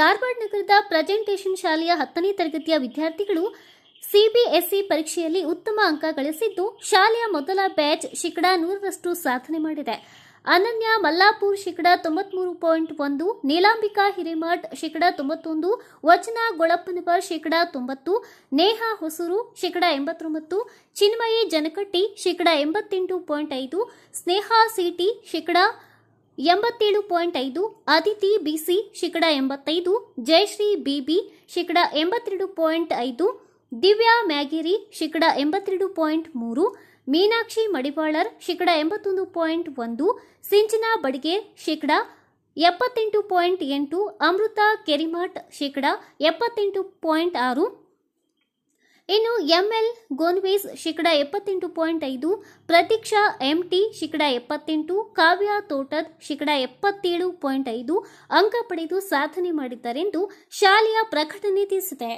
ಧಾರವಾಡ ನಗರದ ಪ್ರೆಸೆಂಟೇಷನ್ ಶಾಲೆಯ ಹತ್ತನೇ ತರಗತಿಯ ವಿದ್ಯಾರ್ಥಿಗಳು ಸಿಬಿಎಸ್ಇ e ಪರೀಕ್ಷೆಯಲ್ಲಿ ಉತ್ತಮ ಅಂಕ ಗಳಿಸಿದ್ದು ಶಾಲೆಯ ಮೊದಲ ಬ್ಯಾಚ್ ಶೇಕಡಾ ನೂರರಷ್ಟು ಸಾಧನೆ ಮಾಡಿದೆ ಅನನ್ಯ ಮಲ್ಲಾಪುರ್ ಶೇಕಡಾ ತೊಂಬತ್ಮೂರು ಪಾಯಿಂಟ್ ಒಂದು ನೀಲಾಂಬಿಕಾ ಹಿರೇಮಠ್ ಶೇಕಡಾ ತೊಂಬತ್ತೊಂದು ವಚನ ಗೊಳಪ್ಪನವರ್ ಶೇಕಡಾ ತೊಂಬತ್ತು ನೇಹಾ ಹೊಸೂರು ಶೇಕಡಾ ಎಂಬತ್ತೊಂಬತ್ತು ಚಿನ್ಮಯಿ ಜನಕಟ್ಟಿ ಶೇಕಡಾ ಎಂಬತ್ತೆಂಟು ಪಾಯಿಂಟ್ ಐದು ಸ್ನೇಹಾ ಸಿಟಿ ಶೇಕಡಾ ಎಂಬತ್ತೇಳು ಪಾಯಿಂಟ್ ಐದು ಅದಿತಿ ಬಿಸಿ ಶೇಕಡ ಎಂಬತ್ತೈದು ಜಯಶ್ರೀ ಬಿಬಿ ಶೇಕಡ ಎಂಬತ್ತೆರಡು ಪಾಯಿಂಟ್ ಐದು ದಿವ್ಯಾ ಮ್ಯಾಗಿರಿ ಶೇಕಡ ಎಂಬತ್ತೆರಡು ಪಾಯಿಂಟ್ ಮೂರು ಮೀನಾಕ್ಷಿ ಮಡಿವಾಳರ್ ಶೇಕಡ ಎಂಬತ್ತೊಂದು ಪಾಯಿಂಟ್ ಒಂದು ಸಿಂಚನಾ ಬಡಿಗೆ ಶೇಕಡ ಎಪ್ಪತ್ತೆಂಟು ಪಾಯಿಂಟ್ ಎಂಟು ಅಮೃತ ಕೆರಿಮಠ್ ಶೇಕಡ ಎಪ್ಪತ್ತೆಂಟು ಪಾಯಿಂಟ್ ಆರು ಇನ್ನು ಎಂಎಲ್ ಗೋನ್ವೇಸ್ ಶೇಕಡ ಎಪ್ಪತ್ತೆಂಟು ಪಾಯಿಂಟ್ ಐದು ಪ್ರತೀಕ್ಷಾ ಎಂಟಿ ಶೇಕಡ ಎಪ್ಪತ್ತೆಂಟು ಕಾವ್ಯ ತೋಟದ್ ಶೇಕಡ ಎಪ್ಪತ್ತೇಳು ಪಾಯಿಂಟ್ ಐದು ಅಂಕ ಪಡೆದು ಸಾಧನೆ ಮಾಡಿದ್ದಾರೆಂದು ಶಾಲೆಯ ಪ್ರಕಟಣೆ ತಿಳಿಸಿದೆ